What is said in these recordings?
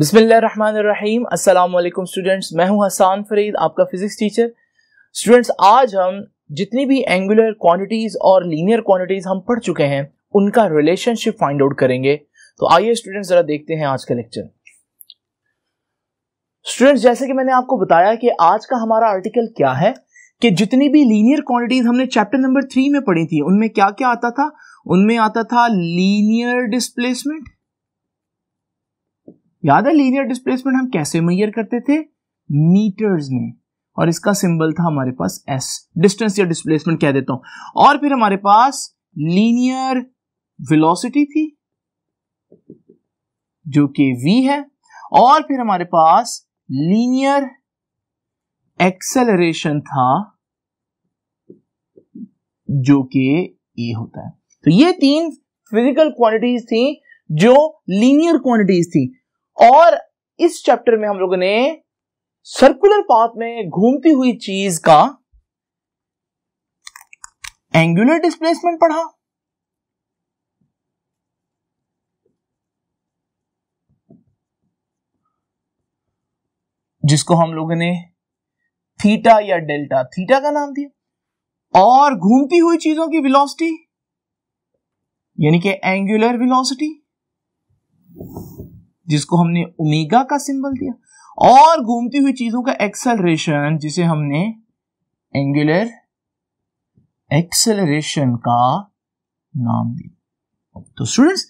बिस्मिल्लाम अस्सलाम स्टूडेंट्स मैं हूं हसान फरीद आपका फिजिक्स टीचर स्टूडेंट्स आज हम जितनी भी एंगुलर क्वांटिटीज और लीनियर क्वांटिटीज हम पढ़ चुके हैं उनका रिलेशनशिप फाइंड आउट करेंगे तो आइए स्टूडेंट्स जरा देखते हैं आज का लेक्चर स्टूडेंट्स जैसे कि मैंने आपको बताया कि आज का हमारा आर्टिकल क्या है कि जितनी भी लीनियर क्वांटिटीज हमने चैप्टर नंबर थ्री में पढ़ी थी उनमें क्या क्या आता था उनमें आता था लीनियर डिस्प्लेसमेंट याद है लीनियर डिस्प्लेसमेंट हम कैसे मैयर करते थे मीटर्स में और इसका सिंबल था हमारे पास एस डिस्टेंस या डिस्प्लेसमेंट कह देता हूं और फिर हमारे पास लीनियर वेलोसिटी थी जो कि वी है और फिर हमारे पास लीनियर एक्सेलरेशन था जो कि ए होता है तो ये तीन फिजिकल क्वांटिटीज थी जो लीनियर क्वांटिटीज थी और इस चैप्टर में हम लोगों ने सर्कुलर पाथ में घूमती हुई चीज का एंगुलर डिस्प्लेसमेंट पढ़ा जिसको हम लोगों ने थीटा या डेल्टा थीटा का नाम दिया और घूमती हुई चीजों की वेलोसिटी यानी कि एंगुलर वेलोसिटी जिसको हमने ओमेगा का सिंबल दिया और घूमती हुई चीजों का एक्सेलरेशन जिसे हमने एंगुलर एक्सेलरेशन का नाम दिया तो स्टूडेंट्स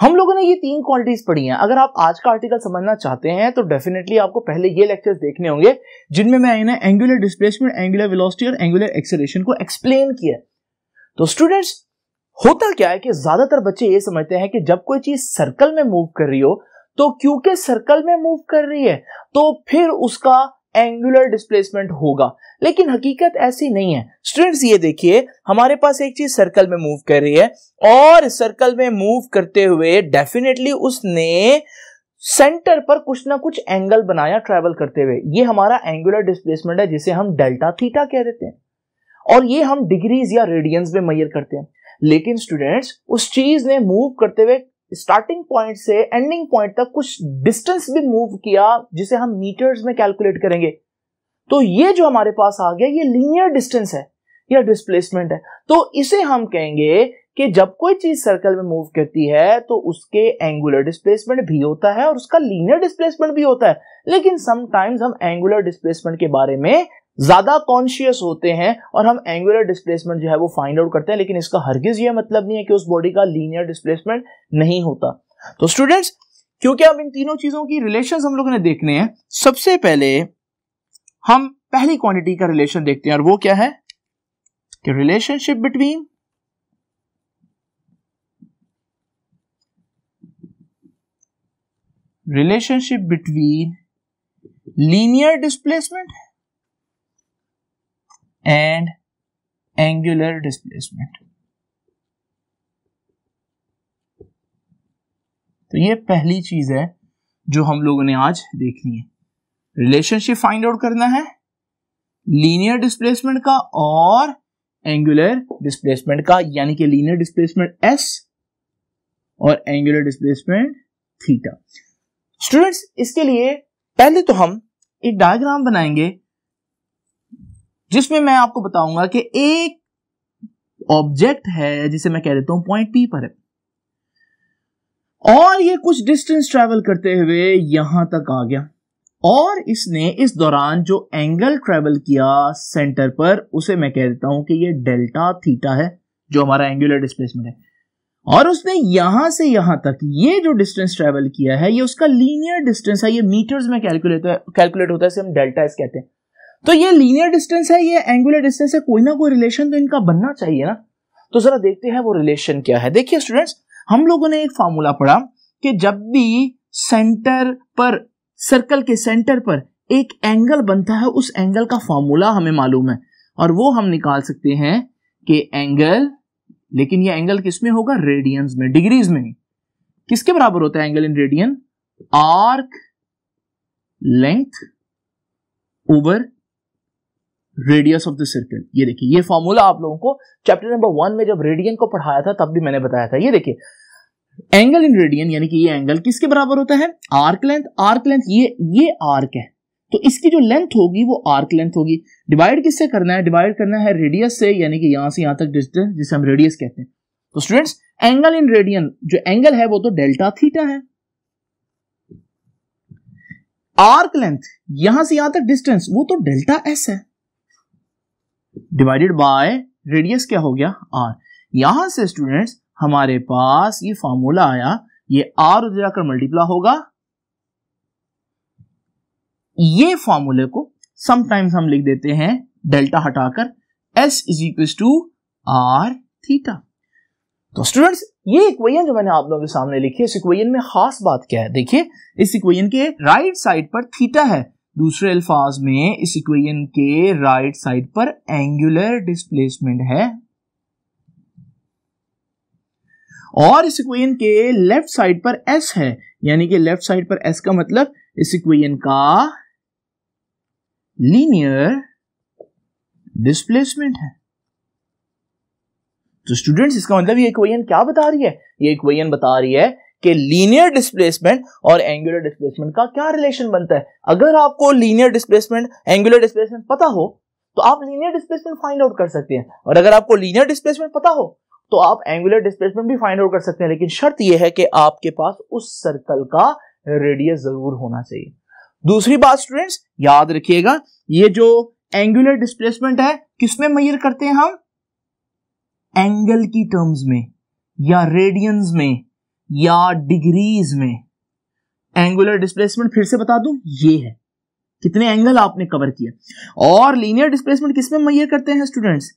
हम लोगों ने ये तीन क्वालिटीज पढ़ी हैं अगर आप आज का आर्टिकल समझना चाहते हैं तो डेफिनेटली आपको पहले ये लेक्चर्स देखने होंगे जिनमें मैं इन्हें एंगुलर डिस्प्लेसमेंट एंगुलर वेलोसिटी और एंगुलर एक्सेलरेशन को एक्सप्लेन किया तो स्टूडेंट्स होता क्या है कि ज्यादातर बच्चे ये समझते हैं कि जब कोई चीज सर्कल में मूव कर रही हो तो क्योंकि सर्कल में मूव कर रही है तो फिर उसका एंगुलर डिस्प्लेसमेंट होगा लेकिन हकीकत ऐसी नहीं है स्टूडेंट्स ये देखिए हमारे पास एक चीज सर्कल में मूव कर रही है और सर्कल में मूव करते हुए डेफिनेटली उसने सेंटर पर कुछ ना कुछ एंगल बनाया ट्रेवल करते हुए ये हमारा एंगुलर डिस्प्लेसमेंट है जिसे हम डेल्टा थीटा कह देते हैं और ये हम डिग्रीज या रेडियंस में मैयर करते हैं लेकिन स्टूडेंट्स उस चीज ने मूव करते हुए स्टार्टिंग पॉइंट से एंडिंग पॉइंट तक कुछ डिस्टेंस भी मूव किया जिसे हम मीटर्स में कैलकुलेट करेंगे तो ये जो हमारे पास आ गया ये लीनियर डिस्टेंस है या डिस्प्लेसमेंट है तो इसे हम कहेंगे कि जब कोई चीज सर्कल में मूव करती है तो उसके एंगुलर डिस्प्लेसमेंट भी होता है और उसका लीनियर डिस्प्लेसमेंट भी होता है लेकिन समटाइम्स हम एंगुलर डिस्प्लेसमेंट के बारे में ज्यादा कॉन्शियस होते हैं और हम एंगुलर डिस्प्लेसमेंट जो है वो फाइंड आउट करते हैं लेकिन इसका हरगिज यह मतलब नहीं है कि उस बॉडी का लीनियर डिस्प्लेसमेंट नहीं होता तो स्टूडेंट्स क्योंकि अब इन तीनों चीजों की रिलेशन हम लोग ने देखने हैं सबसे पहले हम पहली क्वांटिटी का रिलेशन देखते हैं और वो क्या है कि relationship between relationship between linear displacement and angular displacement तो ये पहली चीज है जो हम लोगों ने आज देखनी है रिलेशनशिप फाइंड आउट करना है लीनियर डिस्प्लेसमेंट का और एंगुलर डिस्प्लेसमेंट का यानी कि लीनियर डिस्प्लेसमेंट एस और एंगुलर डिस्प्लेसमेंट थीटा स्टूडेंट्स इसके लिए पहले तो हम एक डायग्राम बनाएंगे जिसमें मैं आपको बताऊंगा कि एक ऑब्जेक्ट है जिसे मैं कह देता हूं पॉइंट पी पर है और ये कुछ डिस्टेंस ट्रेवल करते हुए यहां तक आ गया और इसने इस दौरान जो एंगल ट्रेवल किया सेंटर पर उसे मैं कह देता हूं कि ये डेल्टा थीटा है जो हमारा एंगुलर डिस्प्लेसमेंट है और उसने यहां से यहां तक ये जो डिस्टेंस ट्रेवल किया है ये उसका लीनियर डिस्टेंस है ये मीटर्स में कैलकुलेट कैलकुलेट होता है इसे हम डेल्टा इस कहते हैं तो ये लीनियर डिस्टेंस है ये एंगुलर डिस्टेंस है कोई ना कोई रिलेशन तो इनका बनना चाहिए ना तो जरा देखते हैं वो रिलेशन क्या है देखिए स्टूडेंट्स हम लोगों ने एक फार्मूला पढ़ा कि जब भी सेंटर पर सर्कल के सेंटर पर एक एंगल बनता है उस एंगल का फॉर्मूला हमें मालूम है और वो हम निकाल सकते हैं कि एंगल लेकिन ये एंगल किसमें होगा रेडियंस में डिग्रीज में नहीं किसके बराबर होता है angle in radian arc length over radius of the circle ये देखिए ये फॉर्मूला आप लोगों को चैप्टर नंबर वन में जब रेडियन को पढ़ाया था तब भी मैंने बताया था ये देखिए एंगल इन रेडियन यानी कि ये एंगल किसके बराबर होता है आर्क लेंथ आर्क लेंथ ये ये आर्क है तो इसकी जो लेंथ होगी वो आर्क लेंथ होगी डिवाइड किससे करना है डिवाइड करना है रेडियस से यानी कि यहां से यहां तक डिस्टेंस जिसे हम रेडियस कहते हैं तो स्टूडेंट्स एंगल इन रेडियन जो एंगल है वो तो डेल्टा थीटा है आर्क लेंथ यहां से यहां तक डिस्टेंस वो तो डेल्टा एस है डिवाइडेड बाय रेडियस क्या हो गया आर यहां से स्टूडेंट्स हमारे पास ये फॉर्मूला आया ये आर उधर जाकर मल्टीप्ला होगा ये फॉर्मूले को समटाइम्स हम लिख देते हैं डेल्टा हटाकर S is equal to R theta तो स्टूडेंट्स ये इक्वेशन जो मैंने आप लोगों के सामने लिखी है इस इक्वेशन में खास बात क्या है देखिए इस इक्वेशन के राइट साइड पर थीटा है दूसरे अल्फाज में इस इक्वेशन के राइट साइड पर एंगुलर डिस्प्लेसमेंट है और इस इक्वेशन के लेफ्ट साइड पर एस है यानी कि लेफ्ट साइड पर एस का मतलब इस इक्वेशन का लीनियर डिस्प्लेसमेंट है तो स्टूडेंट्स इसका मतलब ये इक्वेशन क्या बता रही है ये इक्वेशन बता रही है कि लीनियर डिस्प्लेसमेंट और एंगुलर डिस्प्लेसमेंट का क्या रिलेशन बनता है अगर आपको लीनियर डिस्प्लेसमेंट एंगुलर डिस्प्लेसमेंट पता हो तो आप लीनियर डिस्प्लेसमेंट फाइंड आउट कर सकते हैं और अगर आपको लीनियर डिस्प्लेसमेंट पता हो तो आप एंगुलर डिस्प्लेसमेंट भी फाइंड आउट कर सकते हैं लेकिन शर्त यह है कि आपके पास उस सर्कल का रेडियस जरूर होना चाहिए दूसरी बात स्टूडेंट्स याद रखिएगा ये जो एंगुलर डिस्प्लेसमेंट है किसमें मयर करते हैं हम एंगल की टर्म्स में या रेडियंस में या डिग्रीज में एंगुलर डिस्प्लेसमेंट फिर से बता दूं ये है कितने एंगल आपने कवर किया और लीनियर डिस्प्लेसमेंट किसमें मैयर करते हैं स्टूडेंट्स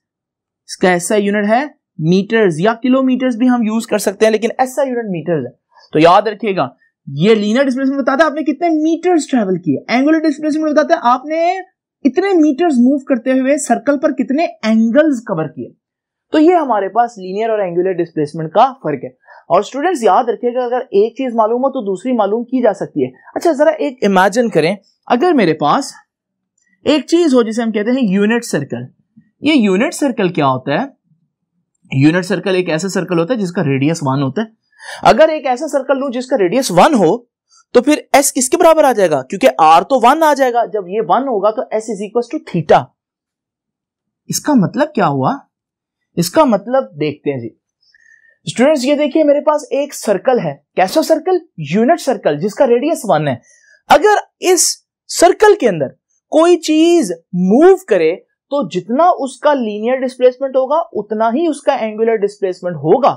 इसका ऐसा यूनिट है मीटर्स या किलोमीटर्स भी हम यूज कर सकते हैं लेकिन ऐसा यूनिट मीटर्स है तो याद रखिएगा ये लीनियर डिस्प्लेसमेंट बताता है आपने कितने मीटर्स ट्रेवल किए एंगुलर डिस्प्लेसमेंट बताता है आपने इतने मीटर्स मूव करते हुए सर्कल पर कितने एंगल्स कवर किए तो ये हमारे पास लीनियर और एंगुलर डिस्प्लेसमेंट का फर्क है और स्टूडेंट्स याद रखिएगा अगर एक चीज मालूम हो तो दूसरी मालूम की जा सकती है अच्छा जरा एक इमेजिन करें अगर मेरे पास एक चीज हो जिसे हम कहते हैं यूनिट सर्कल ये यूनिट सर्कल क्या होता है यूनिट सर्कल एक ऐसा सर्कल होता है जिसका रेडियस वन होता है अगर एक ऐसा सर्कल लू जिसका रेडियस वन हो तो फिर एस किसके बराबर आ जाएगा क्योंकि आर तो वन आ जाएगा जब ये वन होगा तो S is equal to theta इसका मतलब क्या हुआ इसका मतलब देखते हैं जी स्टूडेंट्स ये देखिए मेरे पास एक सर्कल है कैसा सर्कल यूनिट सर्कल जिसका रेडियस वन है अगर इस सर्कल के अंदर कोई चीज मूव करे तो जितना उसका लीनियर डिस्प्लेसमेंट होगा उतना ही उसका एंगुलर डिस्प्लेसमेंट होगा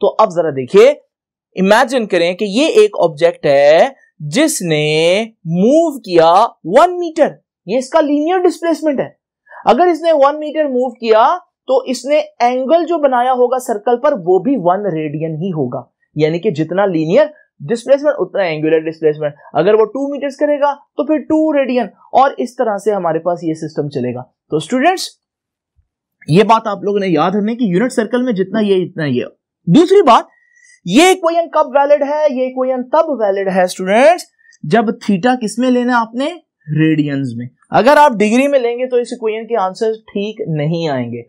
तो अब जरा देखिए इमेजिन करें कि ये एक ऑब्जेक्ट है जिसने मूव किया वन मीटर ये इसका लीनियर डिस्प्लेसमेंट है अगर इसने वन मीटर मूव किया तो इसने एंगल जो बनाया होगा सर्कल पर वो भी वन रेडियन ही होगा यानी कि जितना लीनियर डिस्प्लेसमेंट उतना एंगुलर डिस्प्लेसमेंट अगर वो टू मीटर्स करेगा तो फिर टू रेडियन और इस तरह से हमारे पास ये सिस्टम चलेगा तो स्टूडेंट्स ये बात आप लोगों ने याद रखने की यूनिट सर्कल में जितना ये इतना ये दूसरी बात ये इक्वेशन कब वैलिड है ये इक्वेशन तब वैलिड है स्टूडेंट्स जब थीटा किसमें लेना आपने रेडियंस में अगर आप डिग्री में लेंगे तो इस इक्वेशन के आंसर ठीक नहीं आएंगे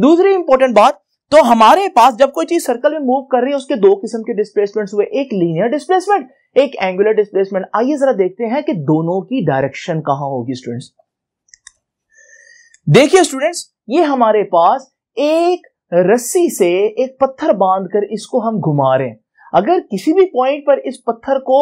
दूसरी इंपॉर्टेंट बात तो हमारे पास जब कोई चीज सर्कल में मूव कर रही है उसके दो किस्म के डिस्प्लेसमेंट हुए एक लीनियर डिस्प्लेसमेंट एक एंगुलर डिस्प्लेसमेंट आइए जरा देखते हैं कि दोनों की डायरेक्शन कहां होगी स्टूडेंट्स देखिए स्टूडेंट्स ये हमारे पास एक रस्सी से एक पत्थर बांधकर इसको हम घुमा रहे हैं अगर किसी भी पॉइंट पर इस पत्थर को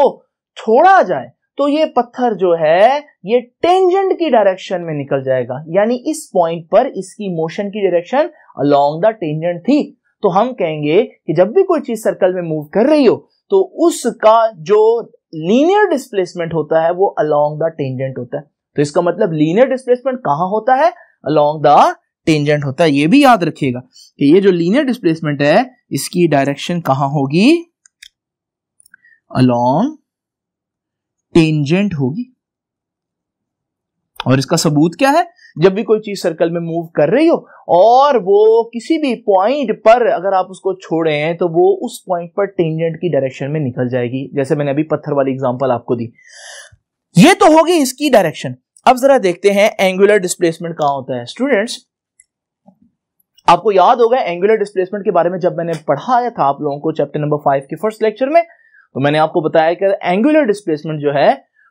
छोड़ा जाए तो ये पत्थर जो है ये टेंजेंट की डायरेक्शन में निकल जाएगा यानी इस पॉइंट पर इसकी मोशन की डायरेक्शन अलोंग द टेंजेंट थी तो हम कहेंगे कि जब भी कोई चीज सर्कल में मूव कर रही हो तो उसका जो लीनियर डिस्प्लेसमेंट होता है वो अलोंग द टेंजेंट होता है तो इसका मतलब लीनियर डिस्प्लेसमेंट कहां होता है अलोंग द टेंजेंट होता है ये भी याद रखिएगा कि ये जो लीनियर डिस्प्लेसमेंट है इसकी डायरेक्शन कहां होगी अलोंग टेंजेंट होगी और इसका सबूत क्या है जब भी कोई चीज सर्कल में मूव कर रही हो और वो किसी भी पॉइंट पर अगर आप उसको छोड़े हैं तो वो उस पॉइंट पर टेंजेंट की डायरेक्शन में निकल जाएगी जैसे मैंने अभी पत्थर वाली एग्जांपल आपको दी ये तो होगी इसकी डायरेक्शन अब जरा देखते हैं एंगुलर डिस्प्लेसमेंट कहां होता है स्टूडेंट्स आपको याद होगा एंगुलर डिस्प्लेसमेंट के बारे में जब मैंने पढ़ाया था आप लोगों को चैप्टर नंबर फाइव के फर्स्ट लेक्चर में तो मैंने आपको बताया कि एंगुलर डिस्प्लेसमेंट जो है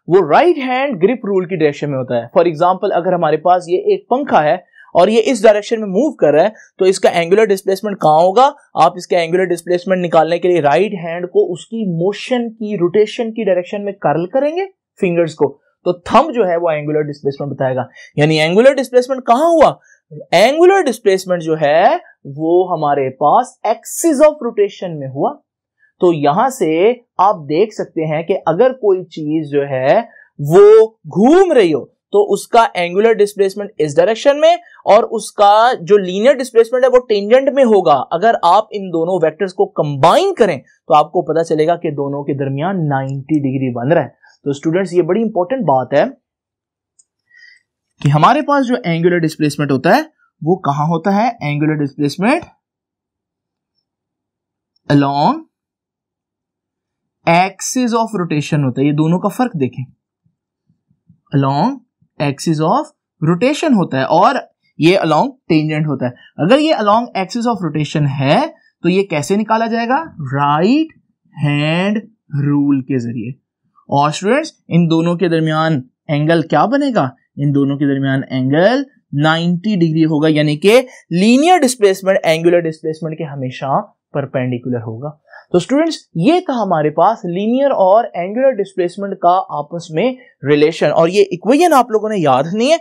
वो राइट हैंड ग्रिप रूल की डायरेक्शन में होता है फॉर एग्जाम्पल अगर हमारे पास ये एक पंखा है और ये इस डायरेक्शन में मूव कर रहा है तो इसका एंगुलर डिस्प्लेसमेंट कहाँ होगा आप इसका एंगुलर डिस्प्लेसमेंट निकालने के लिए राइट हैंड को उसकी मोशन की रोटेशन की डायरेक्शन में कर्ल करेंगे फिंगर्स को तो थम जो है वो एंगुलर डिस्प्लेसमेंट बताएगा यानी एंगुलर डिस्प्लेसमेंट कहाँ हुआ एंगुलर डिस्प्लेसमेंट जो है वो हमारे पास एक्सिस ऑफ रोटेशन में हुआ तो यहां से आप देख सकते हैं कि अगर कोई चीज जो है वो घूम रही हो तो उसका एंगुलर डिस्प्लेसमेंट इस डायरेक्शन में और उसका जो लीनियर डिस्प्लेसमेंट है वो टेंजेंट में होगा अगर आप इन दोनों वेक्टर्स को कंबाइन करें तो आपको पता चलेगा कि दोनों के दरमियान 90 डिग्री बन रहा है तो स्टूडेंट्स ये बड़ी इंपॉर्टेंट बात है कि हमारे पास जो एंगुलर डिस्प्लेसमेंट होता है वो कहां होता है angular displacement along axis of rotation होता है ये दोनों का फर्क देखें अलोंग एक्सिस ऑफ रोटेशन होता है और ये अलॉन्ग टेंजेंट होता है अगर ये अलोंग एक्सिस ऑफ रोटेशन है तो ये कैसे निकाला जाएगा राइट हैंड रूल के जरिए और स्टूडेंट्स इन दोनों के दरमियान एंगल क्या बनेगा इन दोनों के दरमियान एंगल 90 डिग्री होगा यानी कि लीनियर डिस्प्लेसमेंट एंगुलर डिस्प्लेसमेंट के हमेशा परपेंडिकुलर होगा तो स्टूडेंट्स ये था हमारे पास लीनियर और एंगुलर डिस्प्लेसमेंट का आपस में रिलेशन और ये इक्वेशन आप लोगों ने याद नहीं है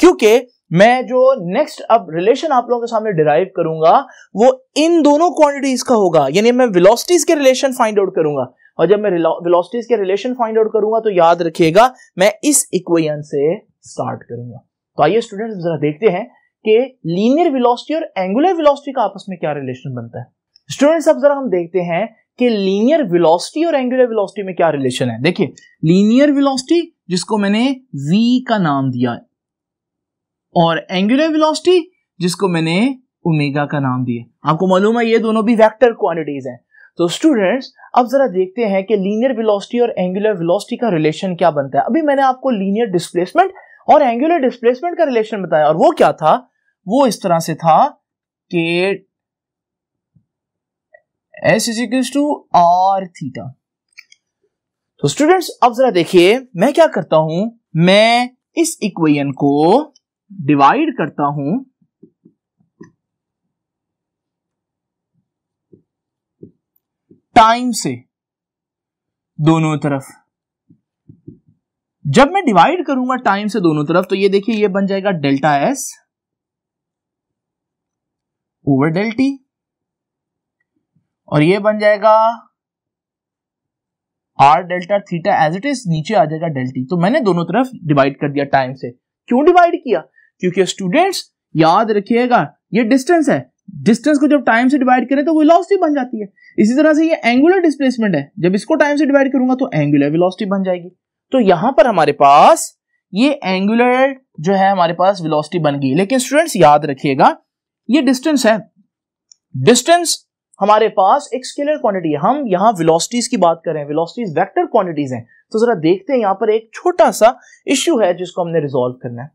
क्योंकि मैं जो नेक्स्ट अब रिलेशन आप लोगों के सामने डिराइव करूंगा वो इन दोनों क्वांटिटीज का होगा यानी मैं वेलोसिटीज के रिलेशन फाइंड आउट करूंगा और जब मैं वेलोसिटीज के रिलेशन फाइंड आउट करूंगा तो याद रखिएगा मैं इस इक्वेशन से स्टार्ट करूंगा तो आइए स्टूडेंट्स जरा देखते हैं कि लीनियर वेलोसिटी और एंगुलर वेलोसिटी का आपस में क्या रिलेशन बनता है स्टूडेंट्स अब जरा हम देखते हैं कि लीनियर विलोसिटी और एंगुलर विलोसिटी में क्या रिलेशन है देखिए लीनियर विलोसिटी जिसको मैंने v का नाम दिया है और एंगुलर विलोसिटी जिसको मैंने ओमेगा का नाम दिया आपको मालूम है ये दोनों भी वेक्टर क्वांटिटीज हैं तो स्टूडेंट्स अब जरा देखते हैं कि लीनियर विलोसिटी और एंगुलर विलोसिटी का रिलेशन क्या बनता है अभी मैंने आपको लीनियर डिस्प्लेसमेंट और एंगुलर डिस्प्लेसमेंट का रिलेशन बताया और वो क्या था वो इस तरह से था कि S is equals to R theta तो स्टूडेंट्स अब जरा देखिए मैं क्या करता हूं मैं इस इक्वेशन को डिवाइड करता हूं टाइम से दोनों तरफ जब मैं डिवाइड करूंगा टाइम से दोनों तरफ तो ये देखिए ये बन जाएगा डेल्टा एस ओवर डेल्टी और ये बन जाएगा R delta theta as it is नीचे आ जाएगा डेल्टी तो मैंने दोनों तरफ डिवाइड कर दिया टाइम से क्यों डिवाइड किया क्योंकि स्टूडेंट्स याद रखिएगा ये डिस्टेंस है डिस्टेंस को जब टाइम से डिवाइड करें तो वेलोसिटी बन जाती है इसी तरह से ये एंगुलर डिस्प्लेसमेंट है जब इसको टाइम से डिवाइड करूंगा तो एंगुलर वेलोसिटी बन जाएगी तो यहां पर हमारे पास ये एंगुलर जो है हमारे पास वेलोसिटी बन गई लेकिन स्टूडेंट्स याद रखिएगा ये डिस्टेंस है डिस्टेंस हमारे पास एक स्केलर क्वांटिटी है हम यहाँ वेलोसिटीज की बात करें वेलोसिटीज वेक्टर क्वांटिटीज हैं तो जरा देखते हैं यहां पर एक छोटा सा इश्यू है जिसको हमने रिजोल्व करना है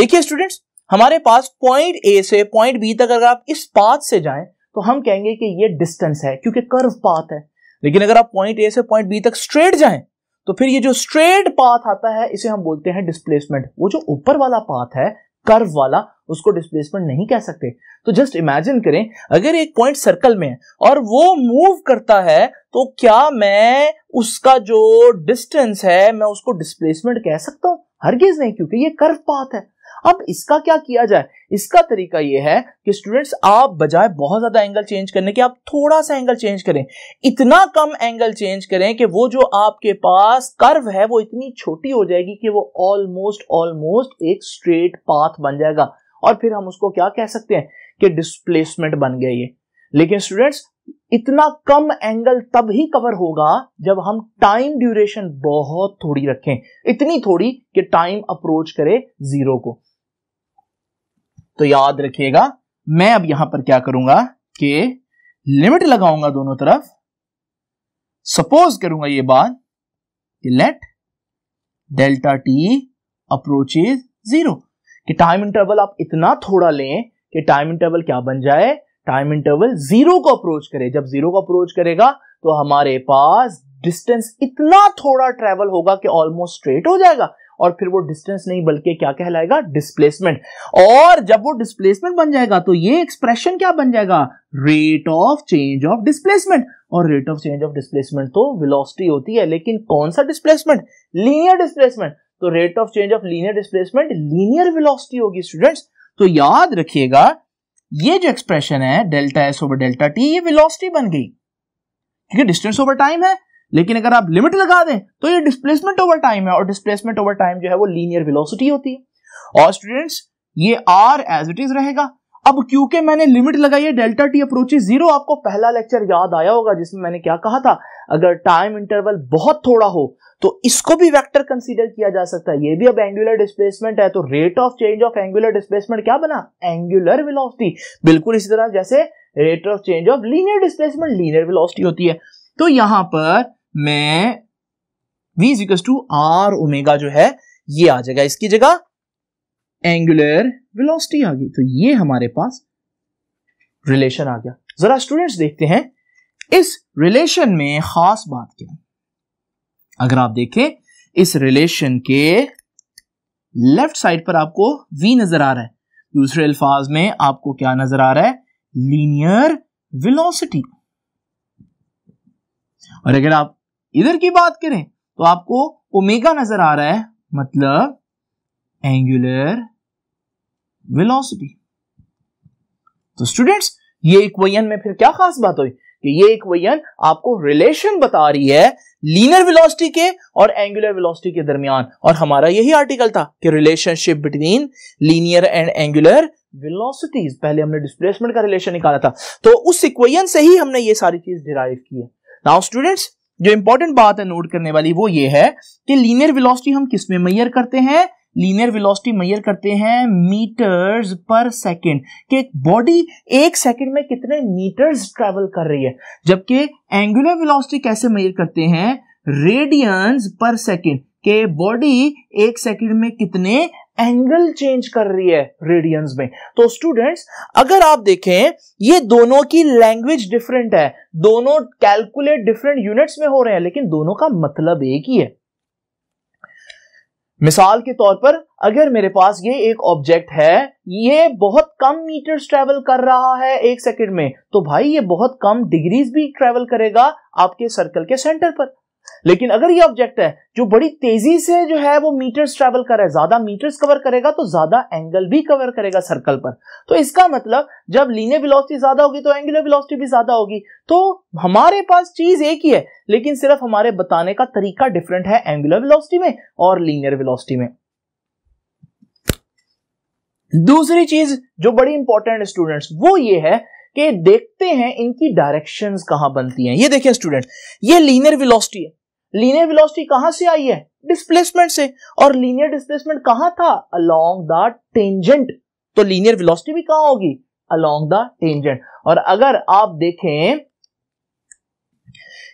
देखिए स्टूडेंट्स हमारे पास पॉइंट ए से पॉइंट बी तक अगर आप इस पाथ से जाएं तो हम कहेंगे कि ये डिस्टेंस है क्योंकि कर्व पाथ है लेकिन अगर आप पॉइंट ए से पॉइंट बी तक स्ट्रेट जाएं तो फिर ये जो स्ट्रेट पाथ आता है इसे हम बोलते हैं डिस्प्लेसमेंट वो जो ऊपर वाला पाथ है कर्व वाला उसको डिस्प्लेसमेंट नहीं कह सकते तो जस्ट इमेजिन करें अगर एक पॉइंट सर्कल में है और वो मूव करता है तो क्या मैं उसका जो डिस्टेंस है मैं उसको डिस्प्लेसमेंट कह सकता हूं हरगिज नहीं क्योंकि ये कर्व पाथ है अब इसका क्या किया जाए इसका तरीका यह है कि स्टूडेंट्स आप बजाय बहुत ज्यादा एंगल चेंज करने के आप थोड़ा सा एंगल चेंज करें इतना कम एंगल चेंज करें कि वो जो आपके पास कर्व है वो इतनी छोटी हो जाएगी कि वो ऑलमोस्ट ऑलमोस्ट एक स्ट्रेट पाथ बन जाएगा और फिर हम उसको क्या कह सकते हैं कि डिस्प्लेसमेंट बन गया ये लेकिन स्टूडेंट्स इतना कम एंगल तब ही कवर होगा जब हम टाइम ड्यूरेशन बहुत थोड़ी रखें इतनी थोड़ी कि टाइम अप्रोच करे जीरो को तो याद रखिएगा मैं अब यहां पर क्या करूंगा कि लिमिट लगाऊंगा दोनों तरफ सपोज करूंगा ये बात कि let delta T approach zero कि टाइम इंटरवल आप इतना थोड़ा लें कि टाइम इंटरवल क्या बन जाए टाइम इंटरवल जीरो को अप्रोच करे जब जीरो को अप्रोच करेगा तो हमारे पास डिस्टेंस इतना थोड़ा ट्रेवल होगा कि ऑलमोस्ट स्ट्रेट हो जाएगा और फिर वो डिस्टेंस नहीं बल्कि क्या कहलाएगा डिस्प्लेसमेंट और जब वो डिस्प्लेसमेंट बन जाएगा तो ये एक्सप्रेशन क्या बन जाएगा rate of change of displacement और rate of change of displacement तो वेलोसिटी होती है लेकिन कौन सा डिस्प्लेसमेंट लीनियर डिस्प्लेसमेंट तो rate of change of linear displacement linear velocity होगी स्टूडेंट्स तो याद रखिएगा ये जो एक्सप्रेशन है delta S over delta T ये वेलोसिटी बन गई क्योंकि डिस्टेंस ओवर टाइम है लेकिन अगर आप लिमिट लगा दें तो ये डिस्प्लेसमेंट ओवर टाइम है और डिस्प्लेसमेंट ओवर टाइम जो है वो लीनियर वेलोसिटी होती है और स्टूडेंट्स ये आर एज इट इज रहेगा अब क्योंकि मैंने लिमिट लगाई है डेल्टा टी अप्रोचेस जीरो आपको पहला लेक्चर याद आया होगा जिसमें मैंने क्या कहा था अगर टाइम इंटरवल बहुत थोड़ा हो तो इसको भी वेक्टर कंसीडर किया जा सकता है ये भी अब एंगुलर डिस्प्लेसमेंट है तो rate of change of angular displacement क्या बना एंगुलर वेलोसिटी बिल्कुल इसी तरह जैसे rate of change of linear displacement linear velocity होती है तो यहां पर मैं v टू आर ओमेगा जो है ये आ जाएगा इसकी जगह एंगुलर वेलोसिटी आ गई तो ये हमारे पास रिलेशन आ गया जरा स्टूडेंट्स देखते हैं इस रिलेशन में खास बात क्या है अगर आप देखें इस रिलेशन के लेफ्ट साइड पर आपको v नजर आ रहा है दूसरे अल्फाज में आपको क्या नजर आ रहा है लीनियर विलोसिटी और अगर आप इधर की बात करें तो आपको ओमेगा नजर आ रहा है मतलब एंगुलर विलोसिटी तो स्टूडेंट्स ये इक्वेशन में फिर क्या खास बात हुई कि ये इक्वेशन आपको रिलेशन बता रही है लीनर वेलोसिटी के और एंगुलर वेलोसिटी के दरमियान और हमारा यही आर्टिकल था कि relationship between linear and angular velocities पहले हमने डिस्प्लेसमेंट का रिलेशन निकाला था तो उस इक्वेशन से ही हमने ये सारी चीज डिराइव की है नाउ स्टूडेंट्स जो इंपॉर्टेंट बात है नोट करने वाली वो ये है कि लीनियर वेलोसिटी हम किस में मैयर करते हैं लीनियर वेलोसिटी मैयर करते हैं मीटर्स पर सेकेंड कि एक बॉडी एक सेकेंड में कितने मीटर्स ट्रेवल कर रही है जबकि एंगुलर वेलोसिटी कैसे मैयर करते हैं रेडियंस पर सेकेंड के बॉडी एक सेकेंड में कितने एंगल चेंज कर रही है रेडियंस में तो स्टूडेंट्स अगर आप देखें ये दोनों की लैंग्वेज डिफरेंट है दोनों कैलकुलेट डिफरेंट यूनिट्स में हो रहे हैं लेकिन दोनों का मतलब एक ही है मिसाल के तौर पर अगर मेरे पास ये एक ऑब्जेक्ट है ये बहुत कम मीटर्स ट्रेवल कर रहा है एक सेकंड में तो भाई ये बहुत कम डिग्रीज भी ट्रेवल करेगा आपके सर्कल के सेंटर पर लेकिन अगर ये ऑब्जेक्ट है जो बड़ी तेजी से जो है वो मीटर्स ट्रेवल कर रहा है ज्यादा मीटर्स कवर करेगा तो ज्यादा एंगल भी कवर करेगा सर्कल पर तो इसका मतलब जब लीने वेलोसिटी ज्यादा होगी तो एंगुलर वेलोसिटी भी ज्यादा होगी तो हमारे पास चीज एक ही है लेकिन सिर्फ हमारे बताने का तरीका डिफरेंट है एंगुलर वेलोसिटी में और लीनियर वेलोसिटी में दूसरी चीज जो बड़ी इंपॉर्टेंट है स्टूडेंट्स वो ये है कि देखते हैं इनकी डायरेक्शंस कहां बनती हैं ये देखिए स्टूडेंट ये लीनियर वेलोसिटी है लीनियर वेलोसिटी कहां से आई है डिस्प्लेसमेंट से और लीनियर डिस्प्लेसमेंट कहां था अलोंग द टेंजेंट तो लीनियर वेलोसिटी भी कहां होगी अलोंग द टेंजेंट और अगर आप देखें